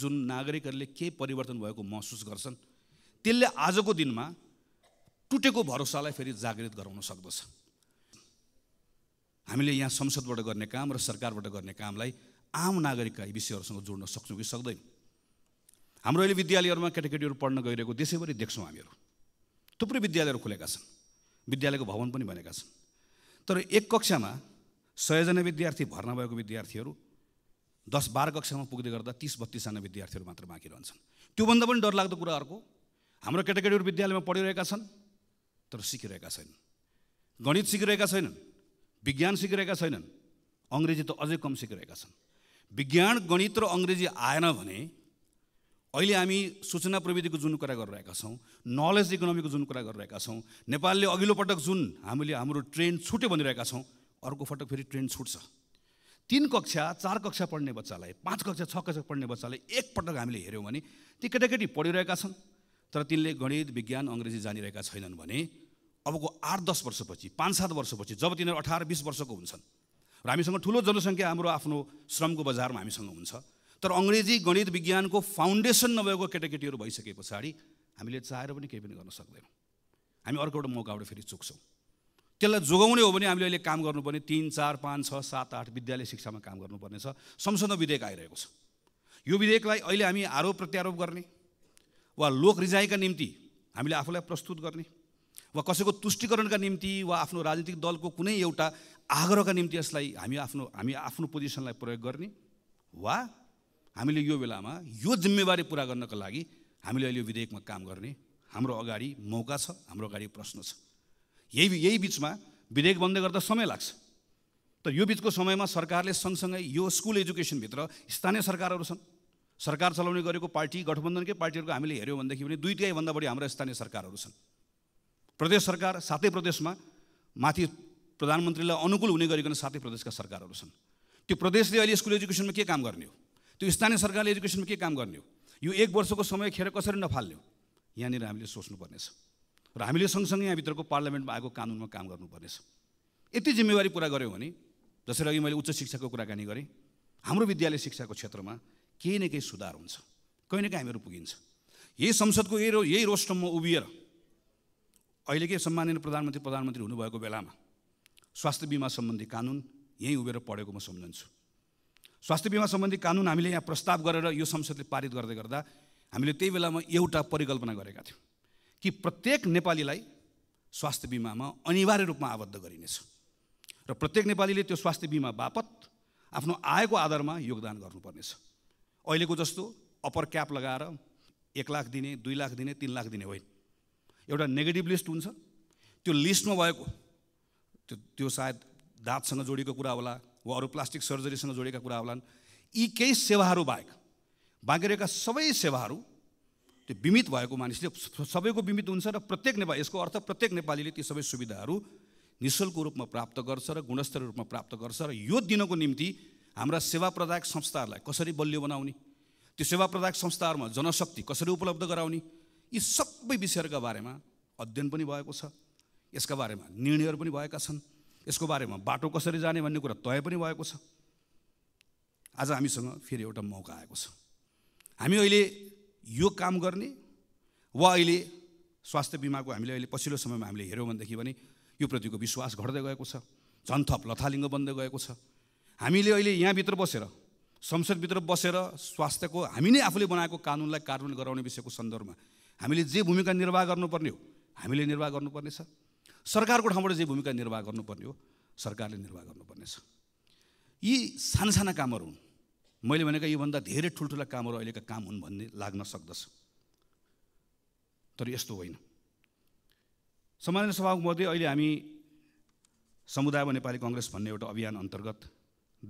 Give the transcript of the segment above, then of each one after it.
जुन नागरिकहरूले के परिवर्तन भएको महसुस गर्छन् त्यसले आजको दिनमा टुटेको भरोसालाई फेरि जागृत गराउन सक्दछ हामीले यहाँ संसदबाट गर्ने काम र सरकारबाट गर्ने कामलाई आम नागरिकका विषयहरूसँग जोड्न सक्छौँ कि सक्दैनौँ हाम्रो अहिले विद्यालयहरूमा केटाकेटीहरू पढ्न गइरहेको देशैभरि देख्छौँ हामीहरू थुप्रै विद्यालयहरू खुलेका छन् विद्यालयको भवन पनि बनेका छन् तर एक कक्षामा सयजना विद्यार्थी भर्ना भएको विद्यार्थीहरू दस बाह्र कक्षामा पुग्दै गर्दा तिस बत्तिसजना विद्यार्थीहरू मात्र बाँकी रहन्छन् त्योभन्दा पनि डरलाग्दो कुरा अर्को हाम्रो केटाकेटीहरू विद्यालयमा पढिरहेका छन् तर सिकिरहेका छैनन् गणित सिकिरहेका छैनन् विज्ञान सिकिरहेका छैनन् अङ्ग्रेजी त अझै कम सिकिरहेका छन् विज्ञान गणित र अङ्ग्रेजी आएन भने अहिले हामी सूचना प्रविधिको जुन कुरा गरिरहेका छौँ नलेज इकोनोमीको जुन कुरा गरिरहेका छौँ नेपालले अघिल्लो पटक जुन हामीले हाम्रो ट्रेन छुट्यो भनिरहेका छौँ अर्को पटक फेरि ट्रेन छुट्छ तिन कक्षा चार कक्षा पढ्ने बच्चालाई पाँच कक्षा छ कक्षा पढ्ने बच्चालाई एकपटक हामीले हेऱ्यौँ भने ती केटाकेटी पढिरहेका छन् तर तिनले गणित विज्ञान अङ्ग्रेजी जानिरहेका छैनन् भने अबको आठ दस वर्षपछि पाँच सात वर्षपछि जब तिनीहरू अठार बिस वर्षको हुन्छन् र हामीसँग ठुलो जनसङ्ख्या हाम्रो आफ्नो श्रमको बजारमा हामीसँग हुन्छ तर अङ्ग्रेजी गणित विज्ञानको फाउन्डेसन नभएको केटाकेटीहरू भइसके पछाडि हामीले चाहेर पनि केही पनि गर्न सक्दैनौँ हामी अर्को एउटा मौकाबाट फेरि चुक्छौँ त्यसलाई जोगाउने हो भने हामीले अहिले काम गर्नुपर्ने तिन चार पाँच छ सात आठ विद्यालय शिक्षामा काम गर्नुपर्नेछ संसदमा विधेयक आइरहेको छ यो विधेयकलाई अहिले हामी आरोप प्रत्यारोप गर्ने वा लोक रिजाइका निम्ति हामीले आफूलाई प्रस्तुत गर्ने वा कसैको तुष्टिकरणका निम्ति वा आफ्नो राजनीतिक दलको कुनै एउटा आग्रहका निम्ति यसलाई हामी आफ्नो हामी आफ्नो पोजिसनलाई प्रयोग गर्ने वा हामीले यो बेलामा यो जिम्मेवारी पुरा गर्नका लागि हामीले अहिले यो विधेयकमा काम गर्ने हाम्रो अगाडि मौका छ हाम्रो अगाडि प्रश्न छ यही यही बिचमा विधेयक बन्दै गर्दा समय लाग्छ तर यो बिचको समयमा सरकारले सँगसँगै यो स्कुल एजुकेसनभित्र स्थानीय सरकारहरू छन् सरकार चलाउने गरेको पार्टी गठबन्धनकै पार्टीहरूको हामीले हेऱ्यौँ भनेदेखि पनि दुई तिहाईभन्दा बढी हाम्रा स्थानीय सरकारहरू छन् प्रदेश सरकार सातै प्रदेशमा माथि प्रधानमन्त्रीलाई अनुकूल हुने गरिकन सातै प्रदेशका सरकारहरू छन् त्यो प्रदेशले अहिले स्कुल एजुकेसनमा के काम गर्ने हो त्यो स्थानीय सरकारले एजुकेसनमा के काम गर्ने हो यो एक वर्षको समय खेर कसरी नफाल्ने हो यहाँनिर हामीले सोच्नुपर्नेछ र हामीले सँगसँगै यहाँभित्रको पार्लियामेन्टमा आएको कानुनमा काम गर्नुपर्नेछ यति जिम्मेवारी पुरा गऱ्यौँ भने जसरी अघि मैले उच्च शिक्षाको कुराकानी गरेँ हाम्रो विद्यालय शिक्षाको क्षेत्रमा केही न केही सुधार हुन्छ कहीँ न कहीँ हामीहरू पुगिन्छ यही संसदको यही रो यही रोस्टममा उभिएर अहिलेकै सम्माननीय प्रधानमन्त्री प्रधानमन्त्री हुनुभएको बेलामा स्वास्थ्य बिमा सम्बन्धी कानुन यहीँ उभिएर पढेको म सम्झन्छु स्वास्थ्य बिमा सम्बन्धी कानुन हामीले यहाँ प्रस्ताव गरेर यो संसदले पारित गर्दै गर्दा हामीले त्यही बेलामा एउटा परिकल्पना गरेका थियौँ कि प्रत्येक नेपालीलाई स्वास्थ्य बिमामा अनिवार्य रूपमा आबद्ध गरिनेछ र प्रत्येक नेपालीले त्यो स्वास्थ्य बिमा बापत आफ्नो आयको आधारमा योगदान गर्नुपर्नेछ अहिलेको जस्तो अप्पर क्याप लगाएर एक लाख दिने दुई लाख दिने तिन लाख दिने होइन एउटा नेगेटिभ लिस्ट हुन्छ त्यो लिस्टमा भएको त्यो त्यो सायद दाँतसँग जोडिएको कुरा होला वा अरू प्लास्टिक सर्जरीसँग जोडिएका कुरा होलान् यी केही सेवाहरू बाहेक बाँकी रहेका सबै सेवाहरू त्यो बिमित भएको मानिसले सबैको बिमित हुन्छ र प्रत्येक नेपाली यसको अर्थ प्रत्येक नेपालीले ती सबै सुविधाहरू निशुल्क रूपमा प्राप्त गर्छ र गुणस्तरीय रूपमा प्राप्त गर्छ र यो दिनको निम्ति हाम्रा सेवा प्रदायक संस्थाहरूलाई कसरी बलियो बनाउने त्यो सेवा प्रदायक संस्थाहरूमा जनशक्ति कसरी उपलब्ध गराउने यी सबै विषयहरूका बारेमा अध्ययन पनि भएको छ यसका बारेमा निर्णयहरू पनि भएका छन् यसको बारेमा बाटो कसरी जाने भन्ने कुरा तय पनि भएको छ आज हामीसँग फेरि एउटा मौका आएको छ हामी अहिले यो काम गर्ने वा अहिले स्वास्थ्य बिमाको हामीले अहिले पछिल्लो समयमा हामीले हेऱ्यौँ भनेदेखि भने यो प्रतिको विश्वास घट्दै गएको छ झन् थप लथालिङ्ग बन्दै गएको छ हामीले अहिले यहाँभित्र बसेर संसदभित्र बसेर स्वास्थ्यको हामी नै आफूले बनाएको कानुनलाई कार्यान्वयन गराउने विषयको सन्दर्भमा हामीले जे भूमिका निर्वाह गर्नुपर्ने हो हामीले निर्वाह गर्नुपर्नेछ सरकारको ठाउँबाट जे भूमिका निर्वाह गर्नुपर्ने हो सरकारले निर्वाह गर्नुपर्नेछ यी साना साना कामहरू हुन् मैले भनेको योभन्दा धेरै ठुल्ठुला कामहरू अहिलेका काम हुन् भन्ने लाग्न सक्दछ तर यस्तो होइन सामान्य सभाको मध्ये अहिले हामी समुदाय समुदायमा नेपाली कङ्ग्रेस भन्ने एउटा अभियान अन्तर्गत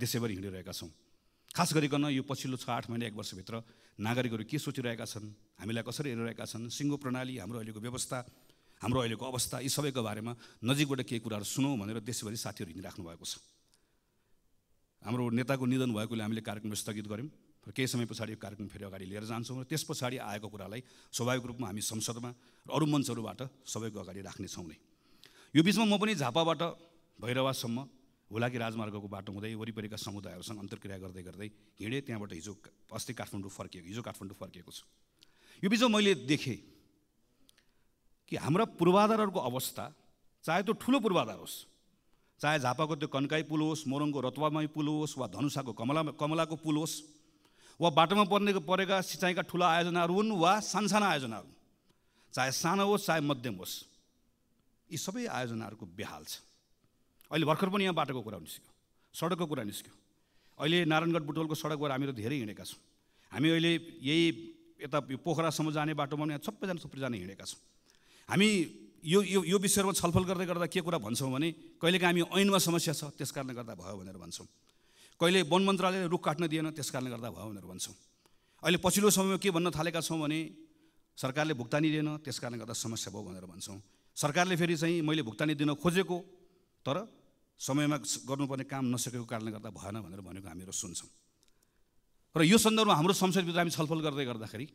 देशैभरि हिँडिरहेका छौँ खास गरिकन यो पछिल्लो छ आठ महिना एक वर्षभित्र नागरिकहरू के सोचिरहेका छन् हामीलाई कसरी हेरिरहेका छन् सिङ्गो प्रणाली हाम्रो अहिलेको व्यवस्था हाम्रो अहिलेको अवस्था यी सबैको बारेमा नजिकबाट केही कुराहरू सुनौँ भनेर देशभरि साथीहरू हिँडिराख्नु भएको छ हाम्रो नेताको निधन भएकोले हामीले कार्यक्रम स्थगित गऱ्यौँ र केही समय पछाडि यो कार्यक्रम फेरि अगाडि लिएर जान्छौँ र त्यस पछाडि आएको कुरालाई स्वाभाविक रूपमा हामी संसदमा र अरू मञ्चहरूबाट सबैको अगाडि राख्नेछौँ नै यो बिचमा म पनि झापाबाट भैरवासम्म होलाकी राजमार्गको बाटो हुँदै वरिपरिका समुदायहरूसँग अन्तर्क्रिया गर्दै गर्दै हिँडेँ त्यहाँबाट हिजो अस्ति काठमाडौँ फर्किएको हिजो काठमाडौँ फर्किएको छु यो बिचमा मैले देखेँ कि हाम्रा पूर्वाधारहरूको अवस्था चाहे त्यो ठुलो पूर्वाधार होस् चाहे झापाको त्यो कन्काई पुल होस् मोरङको रतुवामाई पुल होस् वा धनुषाको कमला कमलाको पुल होस् वा बाटोमा पर्ने परेका सिँचाइका ठुला आयोजनाहरू हुन् वा सानसाना आयोजनाहरू चाहे सानो होस् चाहे मध्यम होस् यी सबै आयोजनाहरूको बेहाल छ अहिले भर्खर पनि यहाँ बाटोको कुरा निस्क्यो सडकको कुरा निस्क्यो अहिले नारायणगढ बुटोलको सडकबाट हामीहरू धेरै हिँडेका छौँ हामी अहिले यही यता पोखरासम्म जाने बाटोमा यहाँ सबैजना सबैजना हिँडेका छौँ हामी यो यो यो विषयमा छलफल गर्दै गर्दा के कुरा भन्छौँ भने कहिलेकाहीँ हामी ऐनमा समस्या छ त्यस कारणले गर्दा भयो भनेर भन्छौँ कहिले वन मन्त्रालयले रुख काट्न दिएन त्यस कारणले गर्दा भयो भनेर भन्छौँ अहिले पछिल्लो समयमा के भन्न थालेका छौँ भने सरकारले भुक्तानी दिएन त्यस कारणले गर्दा समस्या भयो भनेर भन्छौँ सरकारले फेरि चाहिँ मैले भुक्तानी दिन खोजेको तर समयमा गर्नुपर्ने काम नसकेको कारणले गर्दा भएन भनेर भनेको हामीहरू सुन्छौँ र यो सन्दर्भमा हाम्रो संसदभित्र हामी छलफल गर्दै गर्दाखेरि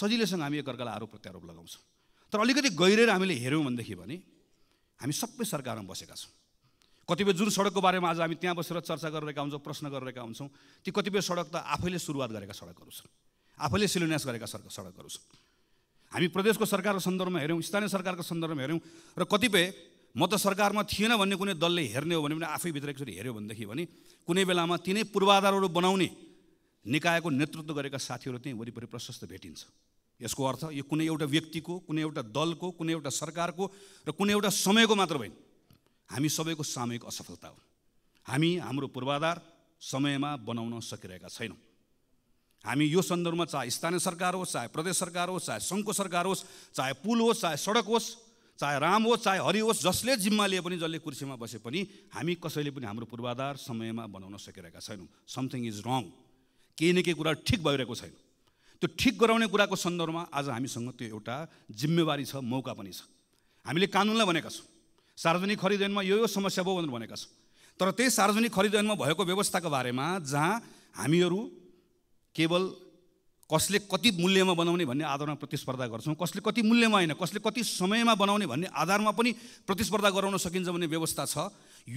सजिलैसँग हामी एकअर्कालाई आरोप प्रत्यारोप लगाउँछौँ तर अलिकति गहिरेर हामीले हेऱ्यौँ भनेदेखि भने हामी सबै सरकारमा बसेका छौँ कतिपय जुन सडकको बारेमा आज हामी त्यहाँ बसेर चर्चा गरिरहेका हुन्छौँ प्रश्न गरिरहेका हुन्छौँ ती कतिपय सडक त आफैले सुरुवात गरेका सडकहरू छन् आफैले शिलान्यास गरेका सर सडकहरू छन् हामी प्रदेशको सरकारको सन्दर्भमा हेऱ्यौँ स्थानीय सरकारको सन्दर्भमा हेऱ्यौँ र कतिपय म त सरकारमा थिएन भन्ने कुनै दलले हेर्ने हो भने पनि आफैभित्र एकचोटि हेऱ्यो भनेदेखि भने कुनै बेलामा तिनै पूर्वाधारहरू बनाउने निकायको नेतृत्व गरेका साथीहरू त्यहीँ वरिपरि प्रशस्त भेटिन्छ यसको अर्थ यो कुनै एउटा व्यक्तिको कुनै एउटा दलको कुनै एउटा सरकारको र कुनै एउटा समयको मात्र होइन हामी सबैको सामूहिक असफलता हो हामी हाम्रो पूर्वाधार समयमा बनाउन सकिरहेका छैनौँ हामी यो सन्दर्भमा चाहे स्थानीय सरकार होस् चाहे प्रदेश सरकार होस् चाहे सङ्घको सरकार होस् चाहे पुल होस् चाहे सडक होस् चाहे राम होस् चाहे हरि होस् जसले जिम्मा लिए पनि जसले कुर्सीमा बसे पनि हामी कसैले पनि हाम्रो पूर्वाधार समयमा बनाउन सकिरहेका छैनौँ समथिङ इज रङ केही न केही कुरा ठिक भइरहेको छैनौँ त्यो ठिक गराउने कुराको सन्दर्भमा आज हामीसँग त्यो एउटा जिम्मेवारी छ मौका पनि छ हामीले कानुनलाई भनेका छौँ सार्वजनिक खरिद ऐनमा यो यो समस्या भयो भनेर भनेका छौँ तर त्यही सार्वजनिक खरिद ऐनमा भएको व्यवस्थाको बारेमा जहाँ हामीहरू केवल कसले कति मूल्यमा बनाउने भन्ने आधारमा प्रतिस्पर्धा गर्छौँ कसले कति मूल्यमा होइन कसले कति समयमा बनाउने भन्ने आधारमा पनि प्रतिस्पर्धा गराउन सकिन्छ भन्ने व्यवस्था छ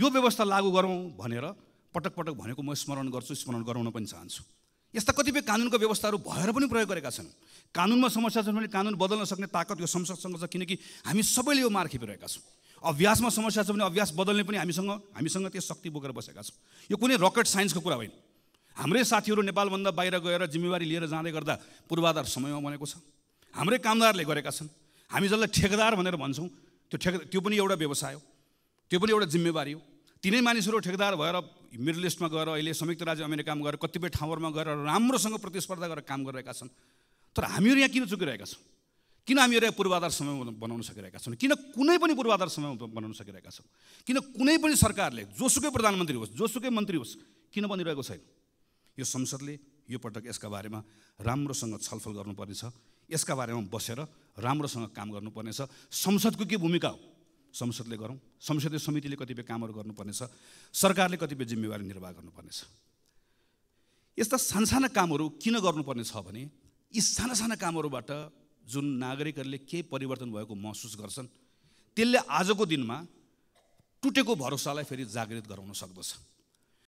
यो व्यवस्था लागू गरौँ भनेर पटक पटक भनेको म स्मरण गर्छु स्मरण गराउन पनि चाहन्छु यस्ता कतिपय कानुनको व्यवस्थाहरू भएर पनि प्रयोग गरेका छन् कानुनमा समस्या छन् भने कानुन बदल्न सक्ने ताकत यो संसदसँग छ किनकि हामी सबैले यो मार खेपिरहेका छौँ अभ्यासमा समस्या छ भने अभ्यास बदल्ने पनि हामीसँग हामीसँग त्यो शक्ति बोकेर बसेका छौँ यो कुनै रकेट साइन्सको कुरा होइन हाम्रै साथीहरू नेपालभन्दा बाहिर गएर जिम्मेवारी लिएर जाँदै गर्दा पूर्वाधार समयमा बनेको छ हाम्रै कामदारले गरेका छन् हामी जसलाई ठेकेदार भनेर भन्छौँ त्यो ठेक त्यो पनि एउटा व्यवसाय हो त्यो पनि एउटा जिम्मेवारी हो तिनै मानिसहरू ठेकेदार भएर मिडल इस्टमा गएर अहिले संयुक्त राज्य अमेरिकामा गएर कतिपय ठाउँहरूमा गएर राम्रोसँग प्रतिस्पर्धा गरेर काम गरिरहेका छन् तर हामीहरू यहाँ किन चुकिरहेका छौँ किन हामीहरू यहाँ पूर्वाधार समय बनाउन सकिरहेका छौँ किन कुनै पनि पूर्वाधार समय बनाउन सकिरहेका छौँ किन कुनै पनि सरकारले जोसुकै प्रधानमन्त्री होस् जोसुकै मन्त्री होस् किन बनिरहेको छैन यो संसदले यो पटक यसका बारेमा राम्रोसँग छलफल गर्नुपर्नेछ यसका बारेमा बसेर राम्रोसँग काम गर्नुपर्नेछ संसदको के भूमिका हो संसदले गरौँ संसदीय समितिले कतिपय कामहरू गर्नुपर्नेछ सरकारले कतिपय जिम्मेवारी निर्वाह गर्नुपर्नेछ यस्ता सानसाना कामहरू किन गर्नुपर्ने छ भने यी साना साना कामहरूबाट जुन नागरिकहरूले केही परिवर्तन भएको महसुस गर्छन् त्यसले आजको दिनमा टुटेको भरोसालाई फेरि जागृत गराउन सक्दछ